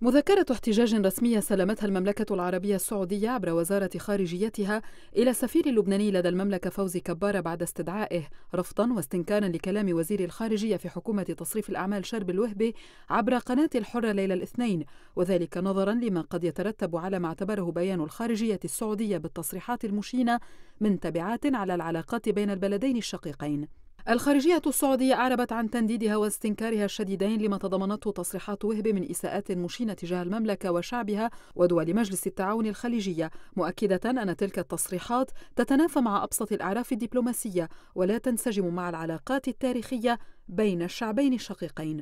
مذكرة احتجاج رسمية سلمتها المملكة العربية السعودية عبر وزارة خارجيتها إلى السفير اللبناني لدى المملكة فوزي كبارة بعد استدعائه رفضا واستنكارا لكلام وزير الخارجية في حكومة تصريف الأعمال شرب الوهبي عبر قناة الحرة ليلة الاثنين وذلك نظرا لما قد يترتب على ما اعتبره بيان الخارجية السعودية بالتصريحات المشينة من تبعات على العلاقات بين البلدين الشقيقين الخارجية السعودية أعربت عن تنديدها واستنكارها الشديدين لما تضمنته تصريحات وهب من إساءات مشينة تجاه المملكة وشعبها ودول مجلس التعاون الخليجية مؤكدة أن تلك التصريحات تتنافى مع أبسط الأعراف الدبلوماسية ولا تنسجم مع العلاقات التاريخية بين الشعبين الشقيقين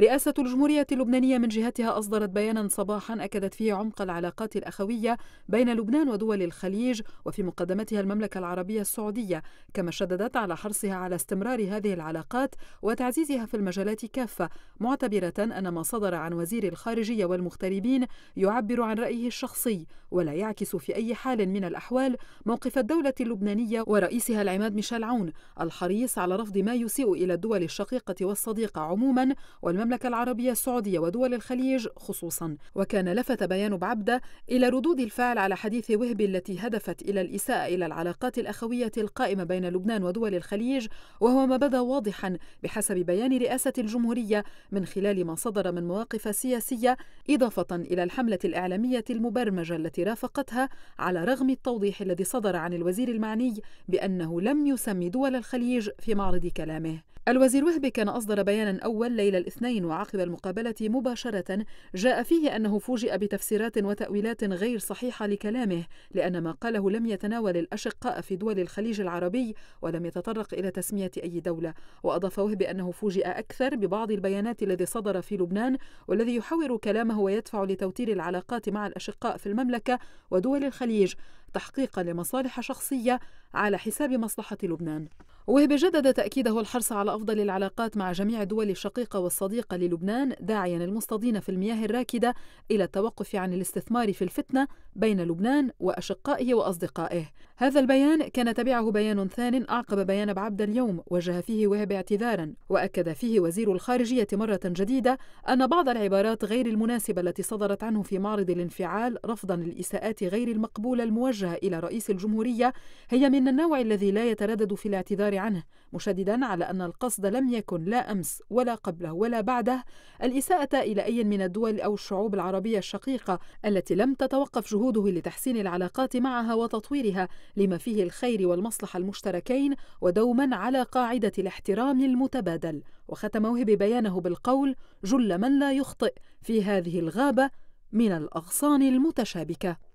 رئاسة الجمهورية اللبنانية من جهتها أصدرت بيانا صباحا أكدت فيه عمق العلاقات الأخوية بين لبنان ودول الخليج وفي مقدمتها المملكة العربية السعودية كما شددت على حرصها على استمرار هذه العلاقات وتعزيزها في المجالات كافة معتبرة أن ما صدر عن وزير الخارجية والمغتربين يعبر عن رأيه الشخصي ولا يعكس في أي حال من الأحوال موقف الدولة اللبنانية ورئيسها العماد ميشيل عون الحريص على رفض ما يسيء إلى الدول الشقيقة الشقيقة والصديقة عموما والمملكة العربية السعودية ودول الخليج خصوصا وكان لفت بيان بعبدة إلى ردود الفعل على حديث وهبي التي هدفت إلى الإساءة إلى العلاقات الأخوية القائمة بين لبنان ودول الخليج وهو ما بدا واضحا بحسب بيان رئاسة الجمهورية من خلال ما صدر من مواقف سياسية إضافة إلى الحملة الإعلامية المبرمجة التي رافقتها على رغم التوضيح الذي صدر عن الوزير المعني بأنه لم يسمي دول الخليج في معرض كلامه الوزير وهبي كان أصدر بيانا أول ليلة الاثنين وعقب المقابلة مباشرة جاء فيه أنه فوجئ بتفسيرات وتأويلات غير صحيحة لكلامه لأن ما قاله لم يتناول الأشقاء في دول الخليج العربي ولم يتطرق إلى تسمية أي دولة وأضاف وهبي أنه فوجئ أكثر ببعض البيانات الذي صدر في لبنان والذي يحور كلامه ويدفع لتوتير العلاقات مع الأشقاء في المملكة ودول الخليج تحقيقا لمصالح شخصية على حساب مصلحة لبنان وهب جدد تأكيده الحرص على أفضل العلاقات مع جميع الدول الشقيقة والصديقة للبنان داعيا المصطدين في المياه الراكدة إلى التوقف عن الاستثمار في الفتنة بين لبنان وأشقائه وأصدقائه هذا البيان كان تبعه بيان ثان أعقب بيان بعبد اليوم وجه فيه وهب اعتذارا وأكد فيه وزير الخارجية مرة جديدة أن بعض العبارات غير المناسبة التي صدرت عنه في معرض الانفعال رفضا للإساءات غير المقبولة الموجهة إلى رئيس الجمهورية هي من النوع الذي لا يتردد في الاعتذار عنه مشددا على أن القصد لم يكن لا أمس ولا قبله ولا بعده الإساءة إلى أي من الدول أو الشعوب العربية الشقيقة التي لم تتوقف جهود جهوده لتحسين العلاقات معها وتطويرها لما فيه الخير والمصلحة المشتركين ودوما على قاعدة الاحترام المتبادل وختم وهبي بيانه بالقول جل من لا يخطئ في هذه الغابة من الأغصان المتشابكة